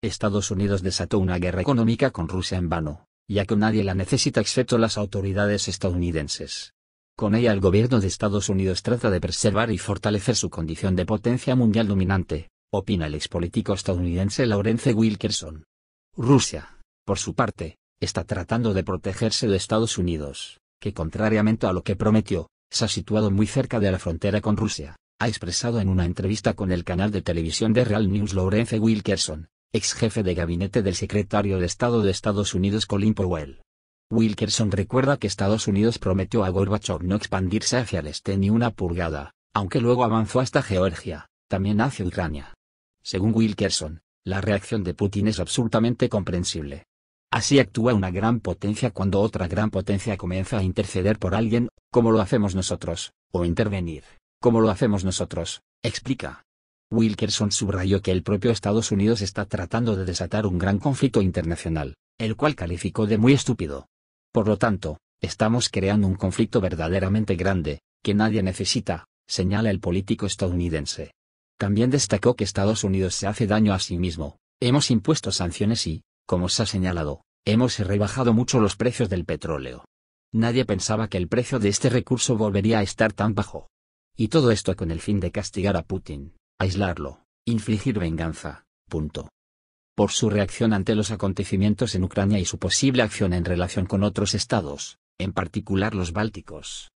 Estados Unidos desató una guerra económica con Rusia en vano, ya que nadie la necesita excepto las autoridades estadounidenses. Con ella el gobierno de Estados Unidos trata de preservar y fortalecer su condición de potencia mundial dominante, opina el expolítico estadounidense Lawrence Wilkerson. Rusia, por su parte, está tratando de protegerse de Estados Unidos, que contrariamente a lo que prometió, se ha situado muy cerca de la frontera con Rusia, ha expresado en una entrevista con el canal de televisión de Real News Lawrence Wilkerson, ex jefe de gabinete del secretario de Estado de Estados Unidos Colin Powell. Wilkerson recuerda que Estados Unidos prometió a Gorbachev no expandirse hacia el este ni una pulgada, aunque luego avanzó hasta Georgia, también hacia Ucrania. Según Wilkerson, la reacción de Putin es absolutamente comprensible. Así actúa una gran potencia cuando otra gran potencia comienza a interceder por alguien, como lo hacemos nosotros, o intervenir, como lo hacemos nosotros, explica. Wilkerson subrayó que el propio Estados Unidos está tratando de desatar un gran conflicto internacional, el cual calificó de muy estúpido. Por lo tanto, estamos creando un conflicto verdaderamente grande, que nadie necesita, señala el político estadounidense. También destacó que Estados Unidos se hace daño a sí mismo, hemos impuesto sanciones y, como se ha señalado, hemos rebajado mucho los precios del petróleo. Nadie pensaba que el precio de este recurso volvería a estar tan bajo. Y todo esto con el fin de castigar a Putin aislarlo, infligir venganza, punto. Por su reacción ante los acontecimientos en Ucrania y su posible acción en relación con otros estados, en particular los bálticos,